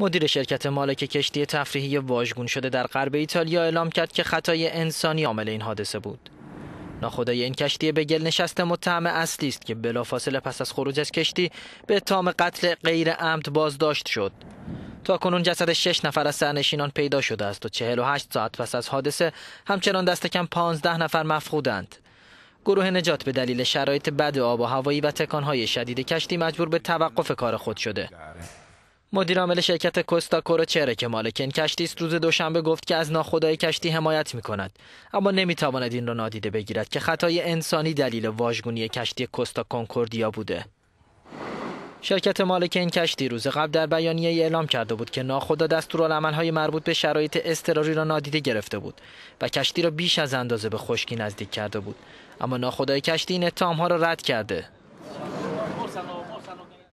مدیر شرکت مالک کشتی تفریحی واژگون شده در غرب ایتالیا اعلام کرد که خطای انسانی عامل این حادثه بود. ناخدای این کشتی به گل نشست متهم اصلی است که بلافاصله پس از خروج از کشتی به تام قتل غیر عمد بازداشت شد. تا کنون جسد شش نفر از سرنشینان پیدا شده است و 48 ساعت پس از حادثه همچنان دست کم 15 نفر مفقودند. گروه نجات به دلیل شرایط بد آب و هوایی و تکانهای شدید کشتی مجبور به توقف کار خود شده. مدیر عامل شرکت کوستا کورو چهره که این کشتی است روز دوشنبه گفت که از ناخدای کشتی حمایت می کند اما نمی تواند این را نادیده بگیرد که خطای انسانی دلیل واژگونی کشتی کوستا کنکوردیا بوده شرکت مالک این کشتی روز قبل در بیانیه ای اعلام کرده بود که ناخدا دستورالعملهای مربوط به شرایط اضطراری را نادیده گرفته بود و کشتی را بیش از اندازه به خشکی نزدیک کرده بود اما ناخدای کشتی این اتهامها را رد کرده